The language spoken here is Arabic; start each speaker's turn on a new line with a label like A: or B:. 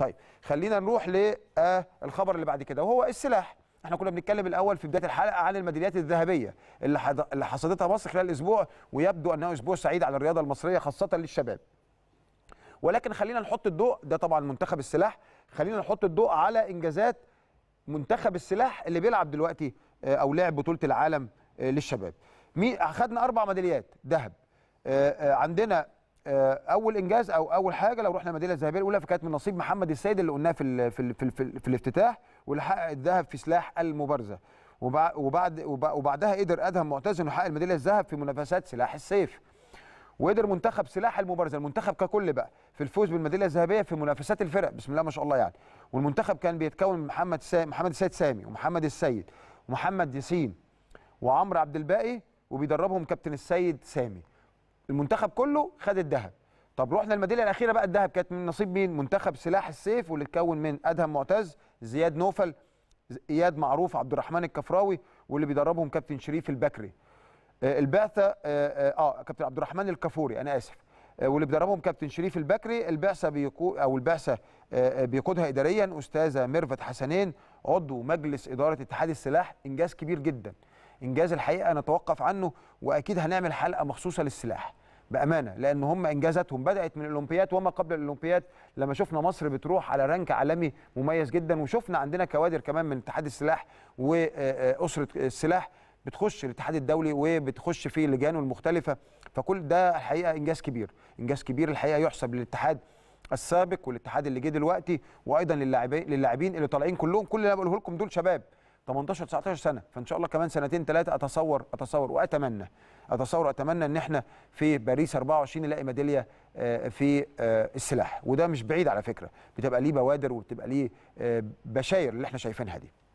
A: طيب خلينا نروح للخبر آه، اللي بعد كده وهو السلاح احنا كنا بنتكلم الاول في بدايه الحلقه عن الميداليات الذهبيه اللي اللي حصدتها مصر خلال الاسبوع ويبدو انه اسبوع سعيد على الرياضه المصريه خاصه للشباب ولكن خلينا نحط الضوء ده طبعا منتخب السلاح خلينا نحط الضوء على انجازات منتخب السلاح اللي بيلعب دلوقتي آه، او لعب بطوله العالم آه، للشباب مين اخذنا اربع ميداليات ذهب عندنا آه، اول انجاز او اول حاجه لو رحنا المدينه الذهبيه الاولى فكانت من نصيب محمد السيد اللي قلناه في في في, في, في الافتتاح واللي حقق الذهب في سلاح المبارزه وبعد وبعدها قدر ادهم معتز انه حقق الميداليه الذهب في منافسات سلاح السيف وقدر منتخب سلاح المبارزه المنتخب ككل بقى في الفوز بالميداليه الذهبيه في منافسات الفرق بسم الله ما شاء الله يعني والمنتخب كان بيتكون من محمد سا... محمد السيد سامي ومحمد السيد ومحمد ياسين وعمرو عبد الباقي وبيدربهم كابتن السيد سامي المنتخب كله خد الذهب طب رحنا الميداليه الاخيره بقى الذهب كانت من نصيب مين منتخب سلاح السيف واللي اتكون من ادهم معتز زياد نوفل اياد معروف عبد الرحمن الكفراوي واللي بيدربهم كابتن شريف البكري آه، البعثه آه،, اه, آه كابتن عبد الرحمن الكفوري انا اسف آه، واللي بيدربهم كابتن شريف البكري البعثه بيقو او البعثه بيقودها اداريا استاذه ميرفت حسنين عضو مجلس اداره اتحاد السلاح انجاز كبير جدا انجاز الحقيقه نتوقف عنه واكيد هنعمل حلقه مخصوصه للسلاح بامانه لان هم انجازاتهم بدات من الاولمبياد وما قبل الاولمبياد لما شفنا مصر بتروح على رانك عالمي مميز جدا وشفنا عندنا كوادر كمان من اتحاد السلاح واسره آه، آه، السلاح بتخش الاتحاد الدولي وبتخش في لجانه المختلفه فكل ده الحقيقه انجاز كبير انجاز كبير الحقيقه يحسب للاتحاد السابق والاتحاد اللي جه دلوقتي وايضا للاعبين للاعبين اللي طالعين كلهم كل اللي انا بقوله لكم دول شباب 18 19 سنه فان شاء الله كمان سنتين ثلاثه اتصور اتصور واتمنى اتصور اتمنى ان احنا في باريس 24 نلاقي ميداليه آه، في آه، السلاح وده مش بعيد على فكره بتبقى ليه بوادر وبتبقى ليه آه، بشاير اللي احنا شايفينها دي